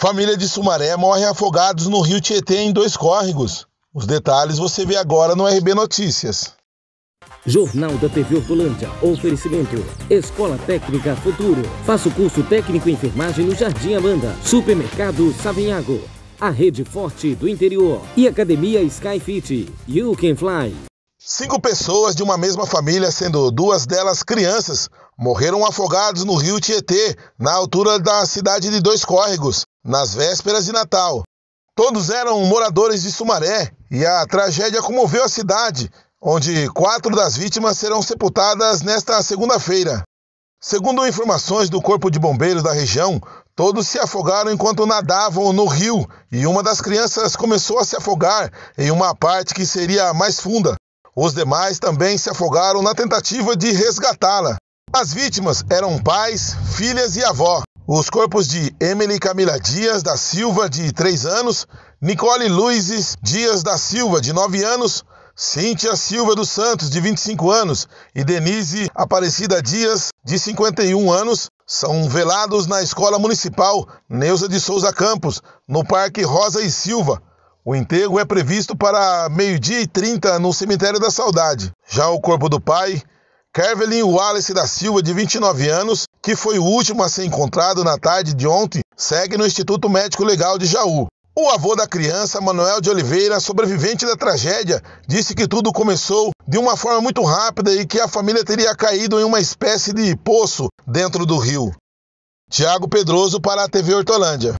Família de Sumaré morre afogados no rio Tietê em dois córregos. Os detalhes você vê agora no RB Notícias. Jornal da TV Hortolândia. Oferecimento. Escola Técnica Futuro. Faça o curso técnico em enfermagem no Jardim Amanda. Supermercado Savinhago. A rede forte do interior. E Academia Skyfit. You can fly. Cinco pessoas de uma mesma família, sendo duas delas crianças, morreram afogados no rio Tietê, na altura da cidade de Dois Córregos, nas vésperas de Natal. Todos eram moradores de Sumaré e a tragédia comoveu a cidade, onde quatro das vítimas serão sepultadas nesta segunda-feira. Segundo informações do Corpo de Bombeiros da região, todos se afogaram enquanto nadavam no rio e uma das crianças começou a se afogar em uma parte que seria mais funda. Os demais também se afogaram na tentativa de resgatá-la. As vítimas eram pais, filhas e avó. Os corpos de Emily Camila Dias da Silva, de 3 anos, Nicole Luizes Dias da Silva, de 9 anos, Cíntia Silva dos Santos, de 25 anos, e Denise Aparecida Dias, de 51 anos, são velados na Escola Municipal Neuza de Souza Campos, no Parque Rosa e Silva. O enterro é previsto para meio-dia e 30 no Cemitério da Saudade. Já o corpo do pai Kervelin Wallace da Silva, de 29 anos, que foi o último a ser encontrado na tarde de ontem, segue no Instituto Médico Legal de Jaú. O avô da criança, Manuel de Oliveira, sobrevivente da tragédia, disse que tudo começou de uma forma muito rápida e que a família teria caído em uma espécie de poço dentro do rio. Tiago Pedroso para a TV Hortolândia.